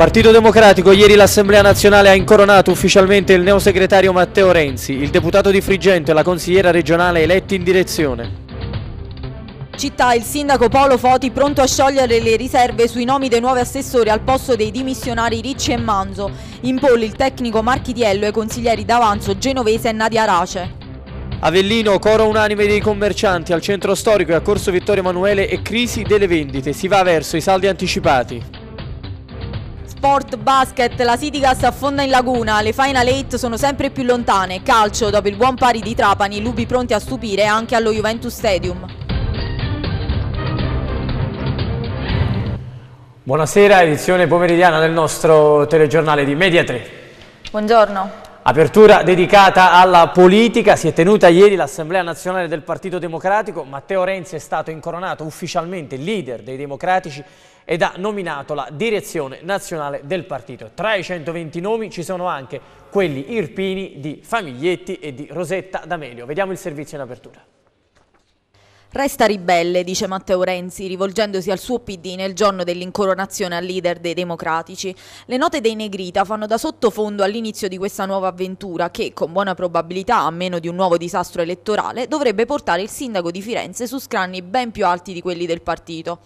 Partito Democratico, ieri l'Assemblea nazionale ha incoronato ufficialmente il neo segretario Matteo Renzi, il deputato di Frigento e la consigliera regionale eletti in direzione. Città, il sindaco Paolo Foti pronto a sciogliere le riserve sui nomi dei nuovi assessori al posto dei dimissionari Ricci e Manzo. In pollo il tecnico Marchitiello e i consiglieri d'avanzo Genovese e Nadia Arace. Avellino, coro unanime dei commercianti al centro storico e a Corso Vittorio Emanuele e crisi delle vendite. Si va verso i saldi anticipati. Sport Basket, la Sitigas affonda in laguna, le Final 8 sono sempre più lontane, calcio dopo il buon pari di Trapani, Lubi pronti a stupire anche allo Juventus Stadium. Buonasera, edizione pomeridiana del nostro telegiornale di Media 3. Buongiorno. Apertura dedicata alla politica, si è tenuta ieri l'Assemblea Nazionale del Partito Democratico, Matteo Renzi è stato incoronato ufficialmente leader dei democratici ed ha nominato la direzione nazionale del partito. Tra i 120 nomi ci sono anche quelli irpini di Famiglietti e di Rosetta D'Amelio. Vediamo il servizio in apertura. Resta ribelle, dice Matteo Renzi, rivolgendosi al suo PD nel giorno dell'incoronazione al leader dei democratici. Le note dei Negrita fanno da sottofondo all'inizio di questa nuova avventura che, con buona probabilità, a meno di un nuovo disastro elettorale, dovrebbe portare il sindaco di Firenze su scranni ben più alti di quelli del partito.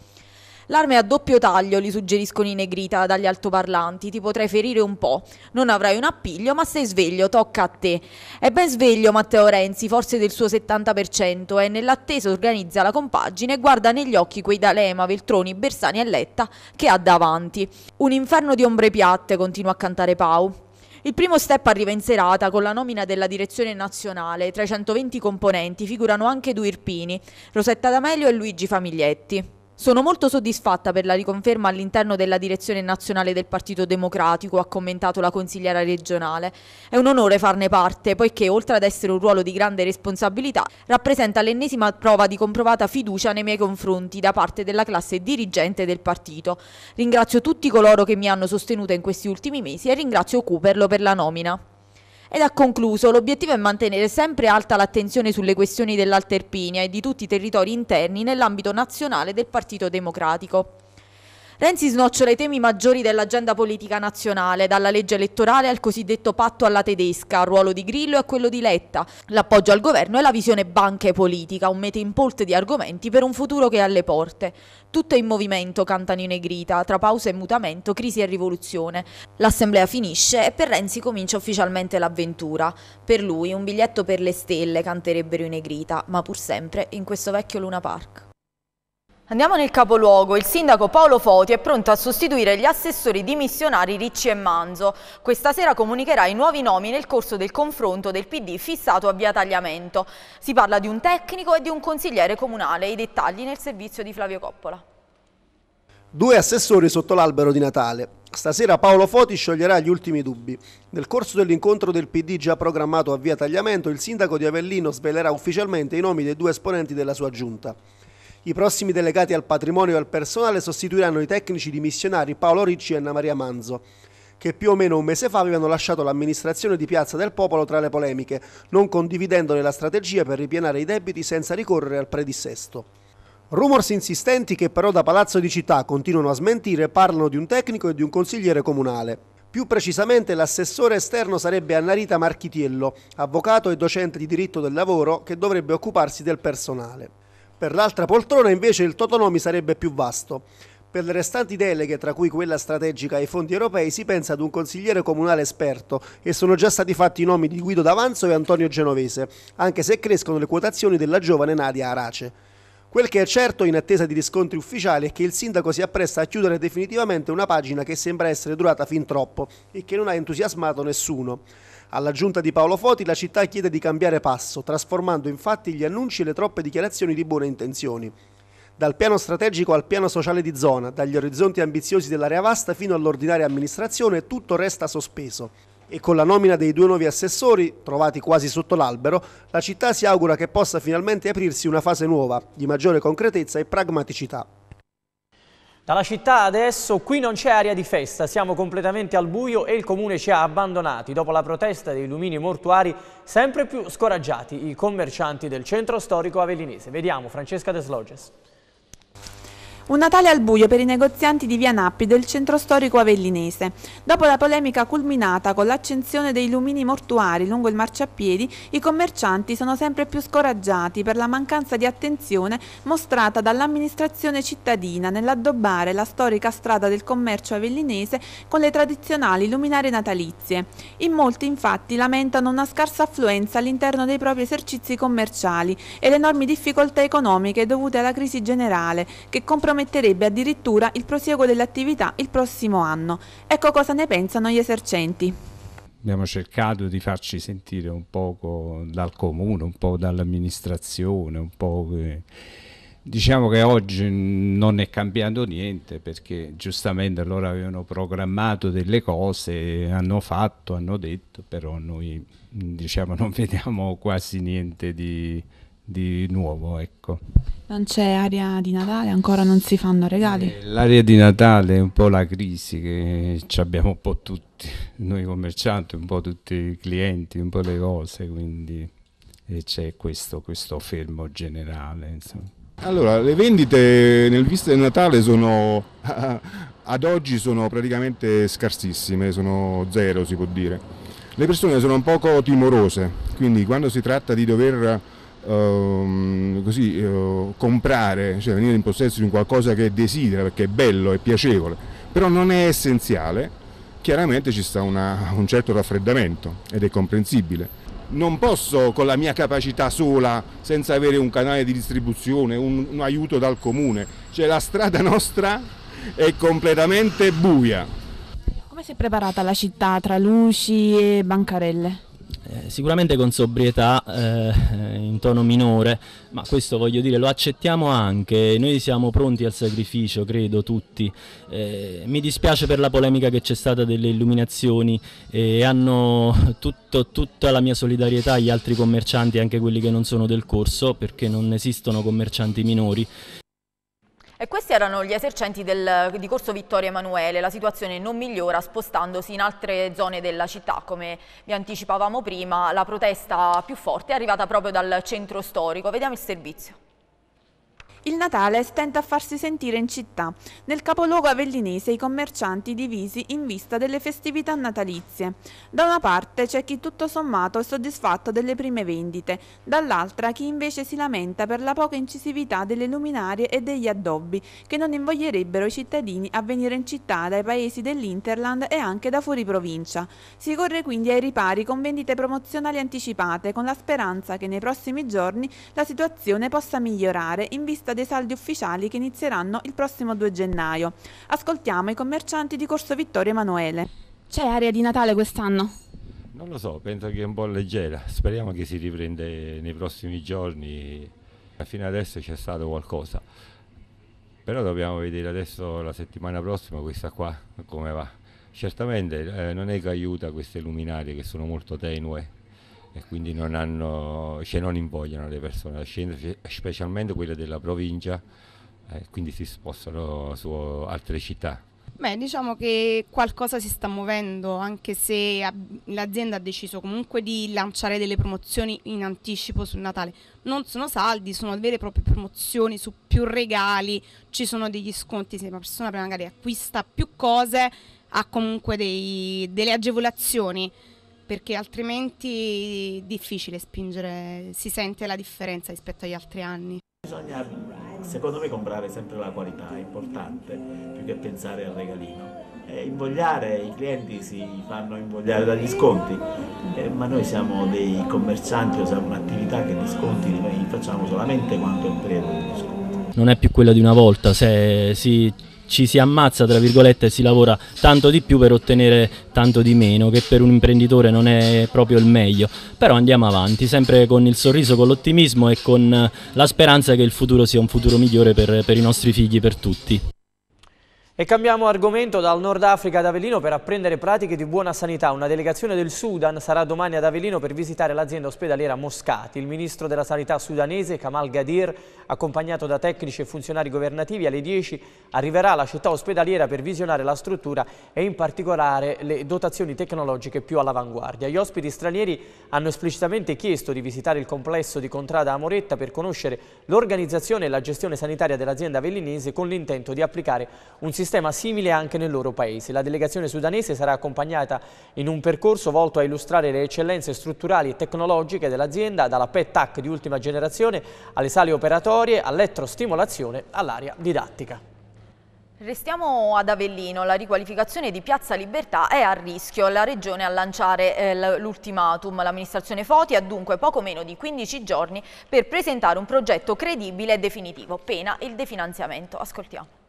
L'arma è a doppio taglio, gli suggeriscono i negrita dagli altoparlanti, ti potrai ferire un po'. Non avrai un appiglio, ma sei sveglio, tocca a te. È ben sveglio Matteo Renzi, forse del suo 70%, e nell'attesa organizza la compagine e guarda negli occhi quei D'Alema, Veltroni, Bersani e Letta che ha davanti. Un inferno di ombre piatte, continua a cantare Pau. Il primo step arriva in serata con la nomina della direzione nazionale. Tra i 120 componenti figurano anche due Irpini, Rosetta D'Amelio e Luigi Famiglietti. Sono molto soddisfatta per la riconferma all'interno della direzione nazionale del Partito Democratico, ha commentato la consigliera regionale. È un onore farne parte, poiché oltre ad essere un ruolo di grande responsabilità, rappresenta l'ennesima prova di comprovata fiducia nei miei confronti da parte della classe dirigente del partito. Ringrazio tutti coloro che mi hanno sostenuta in questi ultimi mesi e ringrazio Cooperlo per la nomina ed ha concluso l'obiettivo è mantenere sempre alta l'attenzione sulle questioni dell'Alterpinia e di tutti i territori interni nell'ambito nazionale del Partito Democratico. Renzi snocciola i temi maggiori dell'agenda politica nazionale, dalla legge elettorale al cosiddetto patto alla tedesca, al ruolo di Grillo e a quello di Letta, l'appoggio al governo e la visione banca e politica, un mete in polte di argomenti per un futuro che è alle porte. Tutto è in movimento, cantano i Negrita, tra pausa e mutamento, crisi e rivoluzione. L'assemblea finisce e per Renzi comincia ufficialmente l'avventura. Per lui un biglietto per le stelle, canterebbero i Negrita, ma pur sempre in questo vecchio Luna Park. Andiamo nel capoluogo. Il sindaco Paolo Foti è pronto a sostituire gli assessori dimissionari Ricci e Manzo. Questa sera comunicherà i nuovi nomi nel corso del confronto del PD fissato a via Tagliamento. Si parla di un tecnico e di un consigliere comunale. I dettagli nel servizio di Flavio Coppola. Due assessori sotto l'albero di Natale. Stasera Paolo Foti scioglierà gli ultimi dubbi. Nel corso dell'incontro del PD già programmato a via Tagliamento, il sindaco di Avellino svelerà ufficialmente i nomi dei due esponenti della sua giunta. I prossimi delegati al patrimonio e al personale sostituiranno i tecnici dimissionari Paolo Ricci e Anna Maria Manzo che più o meno un mese fa avevano lasciato l'amministrazione di Piazza del Popolo tra le polemiche, non condividendone la strategia per ripianare i debiti senza ricorrere al predissesto. Rumors insistenti che però da Palazzo di Città continuano a smentire parlano di un tecnico e di un consigliere comunale. Più precisamente l'assessore esterno sarebbe Annarita Marchitiello, avvocato e docente di diritto del lavoro che dovrebbe occuparsi del personale. Per l'altra poltrona invece il Totonomi sarebbe più vasto. Per le restanti deleghe, tra cui quella strategica ai fondi europei, si pensa ad un consigliere comunale esperto e sono già stati fatti i nomi di Guido D'Avanzo e Antonio Genovese, anche se crescono le quotazioni della giovane Nadia Arace. Quel che è certo, in attesa di riscontri ufficiali, è che il sindaco si appresta a chiudere definitivamente una pagina che sembra essere durata fin troppo e che non ha entusiasmato nessuno. Alla giunta di Paolo Foti la città chiede di cambiare passo, trasformando infatti gli annunci e le troppe dichiarazioni di buone intenzioni. Dal piano strategico al piano sociale di zona, dagli orizzonti ambiziosi dell'area vasta fino all'ordinaria amministrazione, tutto resta sospeso. E con la nomina dei due nuovi assessori, trovati quasi sotto l'albero, la città si augura che possa finalmente aprirsi una fase nuova, di maggiore concretezza e pragmaticità. Dalla città adesso qui non c'è aria di festa, siamo completamente al buio e il comune ci ha abbandonati dopo la protesta dei lumini mortuari sempre più scoraggiati i commercianti del centro storico avellinese. Vediamo Francesca Desloges. Un Natale al buio per i negozianti di Via Nappi del centro storico avellinese. Dopo la polemica culminata con l'accensione dei lumini mortuari lungo il marciapiedi, i commercianti sono sempre più scoraggiati per la mancanza di attenzione mostrata dall'amministrazione cittadina nell'addobbare la storica strada del commercio avellinese con le tradizionali luminarie natalizie. In molti infatti lamentano una scarsa affluenza all'interno dei propri esercizi commerciali e le enormi difficoltà economiche dovute alla crisi generale che compromette comprometterebbe addirittura il prosieguo dell'attività il prossimo anno. Ecco cosa ne pensano gli esercenti. Abbiamo cercato di farci sentire un po' dal comune, un po' dall'amministrazione, un po'... Diciamo che oggi non è cambiato niente perché giustamente loro avevano programmato delle cose, hanno fatto, hanno detto, però noi diciamo, non vediamo quasi niente di, di nuovo. Ecco. Non c'è aria di Natale, ancora non si fanno regali? Eh, l'aria di Natale è un po' la crisi che ci abbiamo un po' tutti, noi commercianti, un po' tutti i clienti, un po' le cose, quindi eh, c'è questo, questo, fermo generale. Insomma. Allora, le vendite nel visto del Natale sono ad oggi sono praticamente scarsissime, sono zero si può dire. Le persone sono un poco timorose, quindi quando si tratta di dover ehm, così, eh, comprare, cioè venire in possesso di qualcosa che desidera perché è bello, è piacevole, però non è essenziale, chiaramente ci sta una, un certo raffreddamento ed è comprensibile. Non posso con la mia capacità sola, senza avere un canale di distribuzione, un, un aiuto dal comune, cioè la strada nostra è completamente buia. Come si è preparata la città tra luci e bancarelle? Eh, sicuramente con sobrietà eh, in tono minore, ma questo voglio dire lo accettiamo anche, noi siamo pronti al sacrificio, credo tutti. Eh, mi dispiace per la polemica che c'è stata delle illuminazioni e eh, hanno tutto, tutta la mia solidarietà agli altri commercianti, anche quelli che non sono del corso, perché non esistono commercianti minori. E questi erano gli esercenti del, di Corso Vittorio Emanuele. La situazione non migliora spostandosi in altre zone della città. Come vi anticipavamo prima, la protesta più forte è arrivata proprio dal centro storico. Vediamo il servizio. Il Natale stenta a farsi sentire in città. Nel capoluogo avellinese i commercianti divisi in vista delle festività natalizie. Da una parte c'è chi tutto sommato è soddisfatto delle prime vendite, dall'altra chi invece si lamenta per la poca incisività delle luminarie e degli addobbi che non invoglierebbero i cittadini a venire in città dai paesi dell'Interland e anche da fuori provincia. Si corre quindi ai ripari con vendite promozionali anticipate con la speranza che nei prossimi giorni la situazione possa migliorare in vista dei saldi ufficiali che inizieranno il prossimo 2 gennaio. Ascoltiamo i commercianti di Corso Vittorio Emanuele. C'è aria di Natale quest'anno? Non lo so, penso che è un po' leggera, speriamo che si riprenda nei prossimi giorni, fino adesso c'è stato qualcosa, però dobbiamo vedere adesso la settimana prossima questa qua come va. Certamente eh, non è che aiuta queste luminarie che sono molto tenue, e quindi non, hanno, cioè non invogliano le persone a scendere, cioè specialmente quelle della provincia, eh, quindi si spostano su altre città. Beh, diciamo che qualcosa si sta muovendo, anche se l'azienda ha deciso comunque di lanciare delle promozioni in anticipo sul Natale. Non sono saldi, sono vere e proprie promozioni su più regali, ci sono degli sconti se una persona magari acquista più cose ha comunque dei, delle agevolazioni perché altrimenti è difficile spingere, si sente la differenza rispetto agli altri anni. Bisogna, secondo me, comprare sempre la qualità, è importante, più che pensare al regalino. E eh, invogliare, i clienti si fanno invogliare dagli sconti, eh, ma noi siamo dei commercianti, usiamo un'attività che gli sconti li facciamo solamente quando è il periodo degli sconti. Non è più quella di una volta, se si ci si ammazza tra virgolette e si lavora tanto di più per ottenere tanto di meno che per un imprenditore non è proprio il meglio però andiamo avanti sempre con il sorriso con l'ottimismo e con la speranza che il futuro sia un futuro migliore per, per i nostri figli per tutti e cambiamo argomento dal Nord Africa ad Avellino per apprendere pratiche di buona sanità. Una delegazione del Sudan sarà domani ad Avellino per visitare l'azienda ospedaliera Moscati. Il ministro della sanità sudanese Kamal Gadir, accompagnato da tecnici e funzionari governativi, alle 10 arriverà alla città ospedaliera per visionare la struttura e in particolare le dotazioni tecnologiche più all'avanguardia. Gli ospiti stranieri hanno esplicitamente chiesto di visitare il complesso di Contrada Amoretta per conoscere l'organizzazione e la gestione sanitaria dell'azienda avellinese con l'intento di applicare un sistema sistema simile anche nel loro paese. La delegazione sudanese sarà accompagnata in un percorso volto a illustrare le eccellenze strutturali e tecnologiche dell'azienda, dalla PET-TAC di ultima generazione alle sale operatorie, all'elettrostimolazione, all'area didattica. Restiamo ad Avellino, la riqualificazione di Piazza Libertà è a rischio, la Regione a lanciare eh, l'ultimatum. L'amministrazione Foti ha dunque poco meno di 15 giorni per presentare un progetto credibile e definitivo, pena il definanziamento. Ascoltiamo.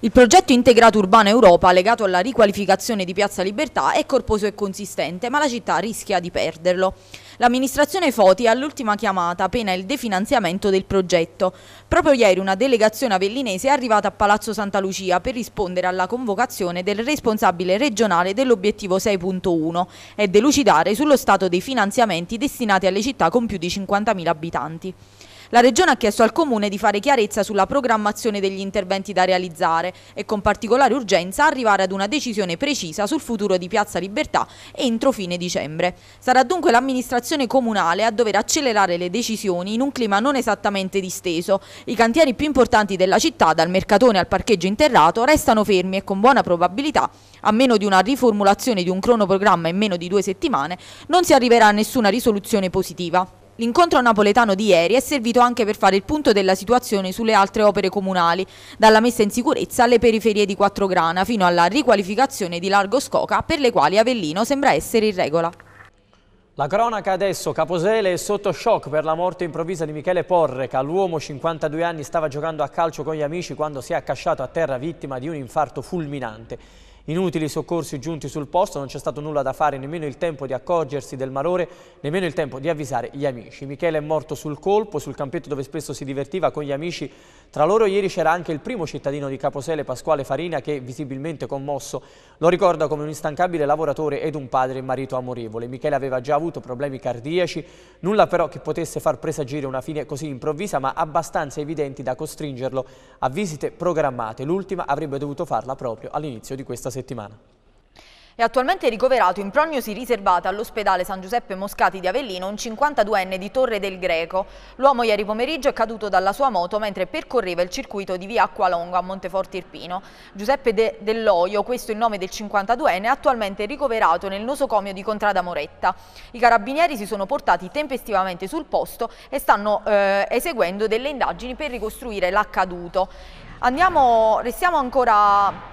Il progetto integrato urbano Europa, legato alla riqualificazione di Piazza Libertà, è corposo e consistente, ma la città rischia di perderlo. L'amministrazione Foti ha l'ultima chiamata, pena il definanziamento del progetto. Proprio ieri una delegazione avellinese è arrivata a Palazzo Santa Lucia per rispondere alla convocazione del responsabile regionale dell'obiettivo 6.1 e delucidare sullo stato dei finanziamenti destinati alle città con più di 50.000 abitanti. La Regione ha chiesto al Comune di fare chiarezza sulla programmazione degli interventi da realizzare e con particolare urgenza arrivare ad una decisione precisa sul futuro di Piazza Libertà entro fine dicembre. Sarà dunque l'amministrazione comunale a dover accelerare le decisioni in un clima non esattamente disteso. I cantieri più importanti della città, dal mercatone al parcheggio interrato, restano fermi e con buona probabilità, a meno di una riformulazione di un cronoprogramma in meno di due settimane, non si arriverà a nessuna risoluzione positiva. L'incontro napoletano di ieri è servito anche per fare il punto della situazione sulle altre opere comunali, dalla messa in sicurezza alle periferie di Quattrograna fino alla riqualificazione di Largo Scoca per le quali Avellino sembra essere in regola. La cronaca adesso, Caposele è sotto shock per la morte improvvisa di Michele Porreca. L'uomo, 52 anni, stava giocando a calcio con gli amici quando si è accasciato a terra vittima di un infarto fulminante. Inutili soccorsi giunti sul posto, non c'è stato nulla da fare, nemmeno il tempo di accorgersi del malore, nemmeno il tempo di avvisare gli amici. Michele è morto sul colpo, sul campetto dove spesso si divertiva con gli amici. Tra loro ieri c'era anche il primo cittadino di Caposele, Pasquale Farina, che visibilmente commosso lo ricorda come un instancabile lavoratore ed un padre e marito amorevole. Michele aveva già avuto problemi cardiaci, nulla però che potesse far presagire una fine così improvvisa, ma abbastanza evidenti da costringerlo a visite programmate. L'ultima avrebbe dovuto farla proprio all'inizio di questa settimana settimana. È attualmente ricoverato in prognosi riservata all'ospedale San Giuseppe Moscati di Avellino un 52enne di Torre del Greco. L'uomo ieri pomeriggio è caduto dalla sua moto mentre percorreva il circuito di via Acqualongo a Monteforte Irpino. Giuseppe De Dell'Oio, questo è il nome del 52enne, è attualmente ricoverato nel nosocomio di Contrada Moretta. I carabinieri si sono portati tempestivamente sul posto e stanno eh, eseguendo delle indagini per ricostruire l'accaduto. Andiamo, restiamo ancora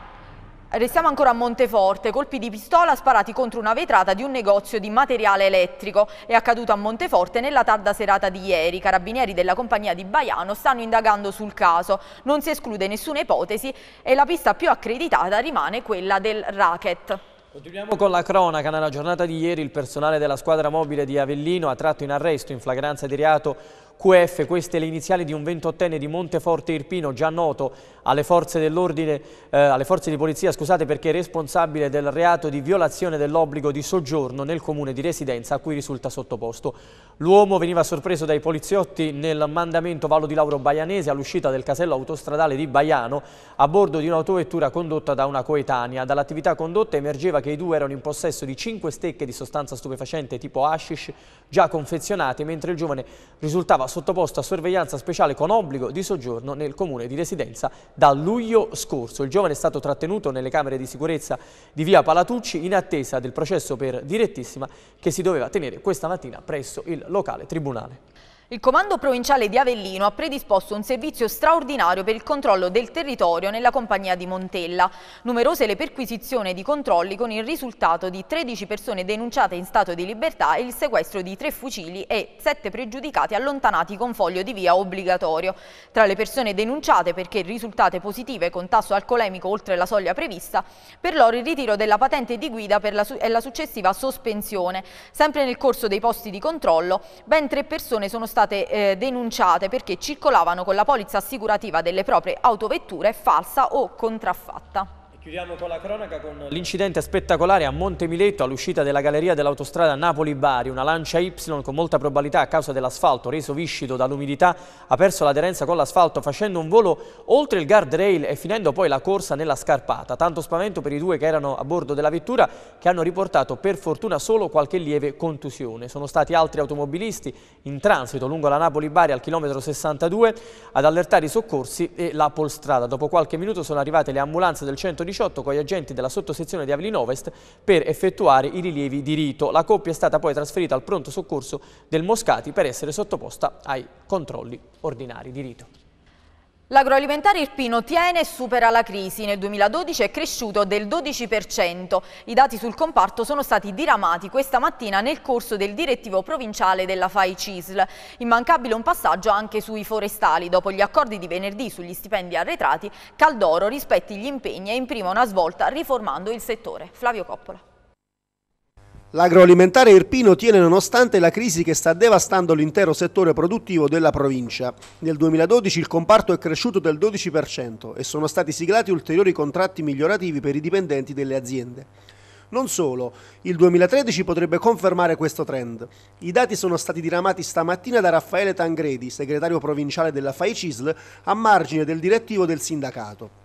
Restiamo ancora a Monteforte, colpi di pistola sparati contro una vetrata di un negozio di materiale elettrico. È accaduto a Monteforte nella tarda serata di ieri. I carabinieri della compagnia di Baiano stanno indagando sul caso. Non si esclude nessuna ipotesi e la pista più accreditata rimane quella del racket. Continuiamo con la cronaca. Nella giornata di ieri il personale della squadra mobile di Avellino ha tratto in arresto in flagranza di reato QF, queste le iniziali di un 28enne di Monteforte Irpino, già noto alle forze dell'ordine, eh, alle forze di polizia, scusate, perché è responsabile del reato di violazione dell'obbligo di soggiorno nel comune di residenza a cui risulta sottoposto. L'uomo veniva sorpreso dai poliziotti nel mandamento Vallo di Lauro Baianese all'uscita del casello autostradale di Baiano a bordo di un'autovettura condotta da una coetanea. Dall'attività condotta emergeva che i due erano in possesso di 5 stecche di sostanza stupefacente tipo hashish già confezionate, mentre il giovane risultava stava sottoposto a sorveglianza speciale con obbligo di soggiorno nel comune di residenza da luglio scorso. Il giovane è stato trattenuto nelle camere di sicurezza di via Palatucci in attesa del processo per direttissima che si doveva tenere questa mattina presso il locale tribunale. Il Comando Provinciale di Avellino ha predisposto un servizio straordinario per il controllo del territorio nella compagnia di Montella. Numerose le perquisizioni di controlli con il risultato di 13 persone denunciate in stato di libertà e il sequestro di tre fucili e 7 pregiudicati allontanati con foglio di via obbligatorio. Tra le persone denunciate perché risultate positive con tasso alcolemico oltre la soglia prevista, per loro il ritiro della patente di guida la e la successiva sospensione. Sempre nel corso dei posti di controllo, ben tre persone sono state state eh, denunciate perché circolavano con la polizza assicurativa delle proprie autovetture falsa o contraffatta. Chiudiamo con la cronaca con l'incidente spettacolare a Monte Mileto all'uscita della galleria dell'autostrada Napoli-Bari. Una lancia Y con molta probabilità a causa dell'asfalto reso viscido dall'umidità ha perso l'aderenza con l'asfalto facendo un volo oltre il guardrail e finendo poi la corsa nella scarpata. Tanto spavento per i due che erano a bordo della vettura che hanno riportato per fortuna solo qualche lieve contusione. Sono stati altri automobilisti in transito lungo la Napoli-Bari al chilometro 62 ad allertare i soccorsi e la polstrada. Dopo qualche minuto sono arrivate le ambulanze del 118 2018 con gli agenti della sottosezione di Avellino Ovest per effettuare i rilievi di rito. La coppia è stata poi trasferita al pronto soccorso del Moscati per essere sottoposta ai controlli ordinari di rito. L'agroalimentare irpino tiene e supera la crisi. Nel 2012 è cresciuto del 12%. I dati sul comparto sono stati diramati questa mattina nel corso del direttivo provinciale della FAI CISL. Immancabile un passaggio anche sui forestali. Dopo gli accordi di venerdì sugli stipendi arretrati, Caldoro rispetti gli impegni e imprima una svolta riformando il settore. Flavio Coppola. L'agroalimentare irpino tiene nonostante la crisi che sta devastando l'intero settore produttivo della provincia. Nel 2012 il comparto è cresciuto del 12% e sono stati siglati ulteriori contratti migliorativi per i dipendenti delle aziende. Non solo, il 2013 potrebbe confermare questo trend. I dati sono stati diramati stamattina da Raffaele Tangredi, segretario provinciale della FAI a margine del direttivo del sindacato.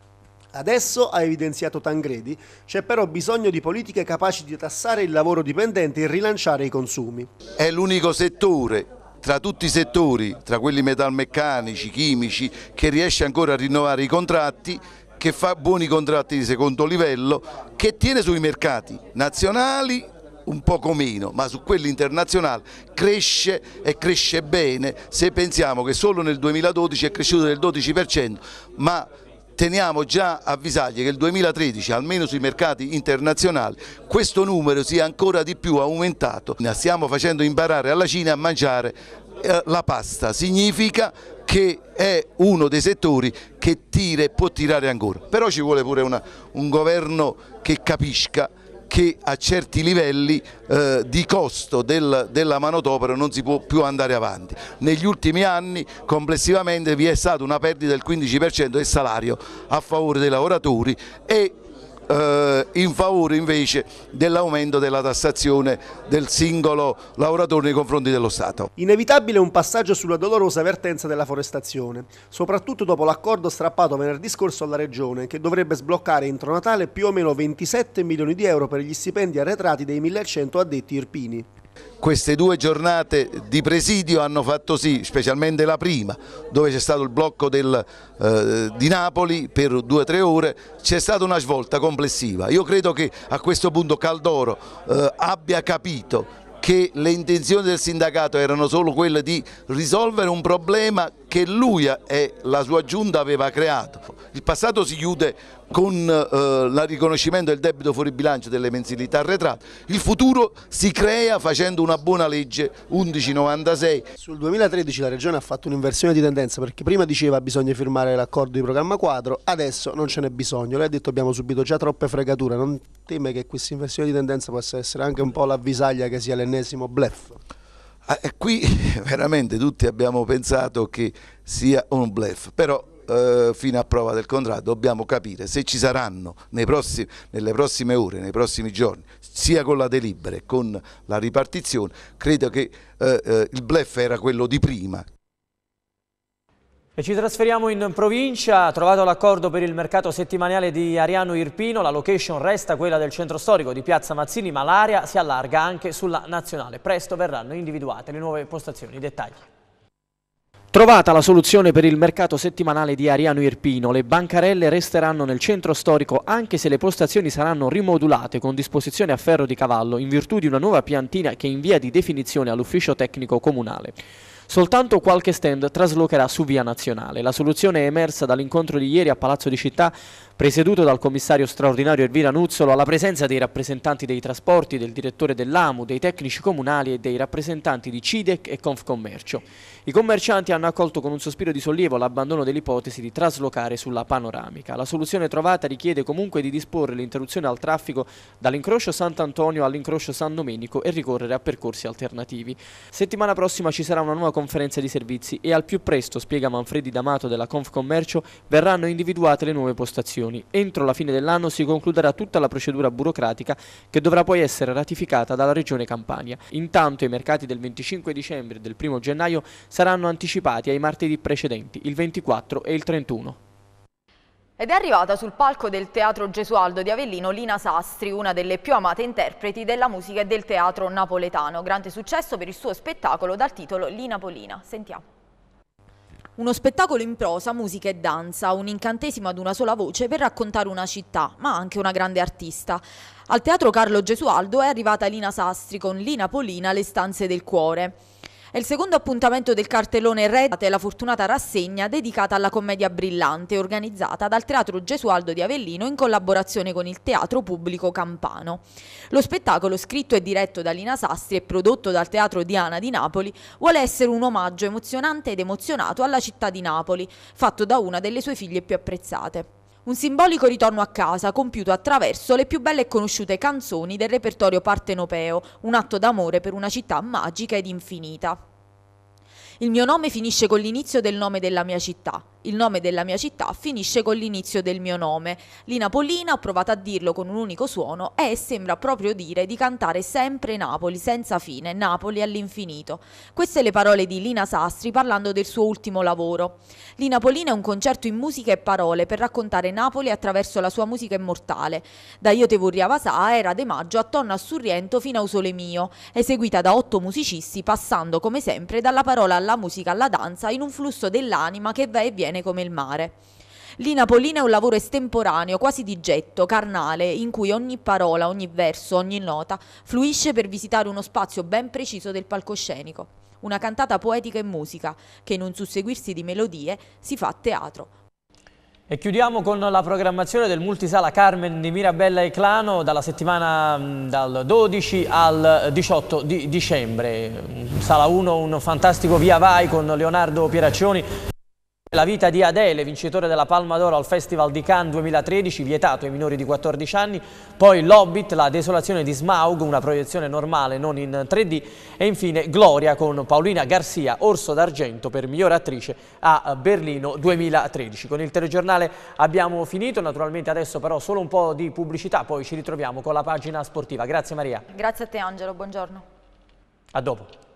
Adesso, ha evidenziato Tangredi, c'è però bisogno di politiche capaci di tassare il lavoro dipendente e rilanciare i consumi. È l'unico settore tra tutti i settori, tra quelli metalmeccanici, chimici, che riesce ancora a rinnovare i contratti, che fa buoni contratti di secondo livello, che tiene sui mercati nazionali un poco meno, ma su quelli internazionali cresce e cresce bene se pensiamo che solo nel 2012 è cresciuto del 12%, ma teniamo già avvisaglie che il 2013, almeno sui mercati internazionali, questo numero sia ancora di più aumentato. Stiamo facendo imparare alla Cina a mangiare eh, la pasta, significa che è uno dei settori che tira e può tirare ancora. Però ci vuole pure una, un governo che capisca che a certi livelli eh, di costo del, della manodopera non si può più andare avanti. Negli ultimi anni complessivamente vi è stata una perdita del 15% del salario a favore dei lavoratori e eh, in favore invece dell'aumento della tassazione del singolo lavoratore nei confronti dello Stato. Inevitabile un passaggio sulla dolorosa vertenza della forestazione, soprattutto dopo l'accordo strappato venerdì scorso alla Regione che dovrebbe sbloccare entro Natale più o meno 27 milioni di euro per gli stipendi arretrati dei 1100 addetti irpini. Queste due giornate di presidio hanno fatto sì, specialmente la prima, dove c'è stato il blocco del, eh, di Napoli per due o tre ore, c'è stata una svolta complessiva. Io credo che a questo punto Caldoro eh, abbia capito che le intenzioni del sindacato erano solo quelle di risolvere un problema che lui e la sua giunta aveva creato. Il passato si chiude con eh, il riconoscimento del debito fuori bilancio delle mensilità arretrate, il futuro si crea facendo una buona legge 1196. Sul 2013 la Regione ha fatto un'inversione di tendenza perché prima diceva che bisogna firmare l'accordo di programma quadro, adesso non ce n'è bisogno, lei ha detto che abbiamo subito già troppe fregature, non teme che questa inversione di tendenza possa essere anche un po' l'avvisaglia che sia l'ennesimo blef? Eh, qui veramente tutti abbiamo pensato che sia un bluff, però eh, fino a prova del contrario dobbiamo capire se ci saranno prossimi, nelle prossime ore, nei prossimi giorni, sia con la delibera che con la ripartizione, credo che eh, eh, il bluff era quello di prima, e ci trasferiamo in provincia, trovato l'accordo per il mercato settimanale di Ariano Irpino, la location resta quella del centro storico di Piazza Mazzini, ma l'area si allarga anche sulla nazionale. Presto verranno individuate le nuove postazioni, dettagli. Trovata la soluzione per il mercato settimanale di Ariano Irpino, le bancarelle resteranno nel centro storico anche se le postazioni saranno rimodulate con disposizione a ferro di cavallo in virtù di una nuova piantina che è in via di definizione all'ufficio tecnico comunale. Soltanto qualche stand traslocherà su via nazionale. La soluzione è emersa dall'incontro di ieri a Palazzo di Città presieduto dal commissario straordinario Elvira Nuzzolo alla presenza dei rappresentanti dei trasporti, del direttore dell'AMU, dei tecnici comunali e dei rappresentanti di CIDEC e Confcommercio. I commercianti hanno accolto con un sospiro di sollievo l'abbandono dell'ipotesi di traslocare sulla panoramica. La soluzione trovata richiede comunque di disporre l'interruzione al traffico dall'incrocio Sant'Antonio all'incrocio San Domenico e ricorrere a percorsi alternativi. Settimana prossima ci sarà una nuova conferenza di servizi e al più presto, spiega Manfredi D'Amato della Confcommercio, verranno individuate le nuove postazioni. Entro la fine dell'anno si concluderà tutta la procedura burocratica che dovrà poi essere ratificata dalla Regione Campania. Intanto i mercati del 25 dicembre e del 1 gennaio saranno anticipati ai martedì precedenti, il 24 e il 31. Ed è arrivata sul palco del Teatro Gesualdo di Avellino Lina Sastri, una delle più amate interpreti della musica e del teatro napoletano. Grande successo per il suo spettacolo dal titolo Lina Polina. Sentiamo. Uno spettacolo in prosa, musica e danza, un incantesimo ad una sola voce per raccontare una città, ma anche una grande artista. Al Teatro Carlo Gesualdo è arrivata Lina Sastri con Lina Polina, Le stanze del cuore. È il secondo appuntamento del cartellone Red e la fortunata rassegna dedicata alla commedia brillante organizzata dal Teatro Gesualdo di Avellino in collaborazione con il Teatro Pubblico Campano. Lo spettacolo, scritto e diretto da Lina Sastri e prodotto dal Teatro Diana di Napoli, vuole essere un omaggio emozionante ed emozionato alla città di Napoli, fatto da una delle sue figlie più apprezzate. Un simbolico ritorno a casa compiuto attraverso le più belle e conosciute canzoni del repertorio partenopeo, un atto d'amore per una città magica ed infinita. Il mio nome finisce con l'inizio del nome della mia città il nome della mia città finisce con l'inizio del mio nome. Lina Polina ho provato a dirlo con un unico suono e sembra proprio dire di cantare sempre Napoli senza fine, Napoli all'infinito. Queste le parole di Lina Sastri parlando del suo ultimo lavoro. Lina Polina è un concerto in musica e parole per raccontare Napoli attraverso la sua musica immortale. Da Io te vorria vasà era De Maggio attorno a Surriento fino a Usole mio, eseguita da otto musicisti passando come sempre dalla parola alla musica alla danza in un flusso dell'anima che va e viene piene come il mare. Lina Polina è un lavoro estemporaneo, quasi di getto, carnale, in cui ogni parola, ogni verso, ogni nota fluisce per visitare uno spazio ben preciso del palcoscenico. Una cantata poetica e musica, che in un susseguirsi di melodie si fa teatro. E chiudiamo con la programmazione del multisala Carmen di Mirabella e Clano dalla settimana mm, dal 12 al 18 di dicembre. Sala 1, un fantastico via vai con Leonardo Pieraccioni. La vita di Adele, vincitore della Palma d'Oro al Festival di Cannes 2013, vietato ai minori di 14 anni, poi L'Hobbit, La desolazione di Smaug, una proiezione normale non in 3D e infine Gloria con Paolina Garcia, Orso d'Argento per migliore attrice a Berlino 2013. Con il telegiornale abbiamo finito, naturalmente adesso però solo un po' di pubblicità, poi ci ritroviamo con la pagina sportiva. Grazie Maria. Grazie a te Angelo, buongiorno. A dopo.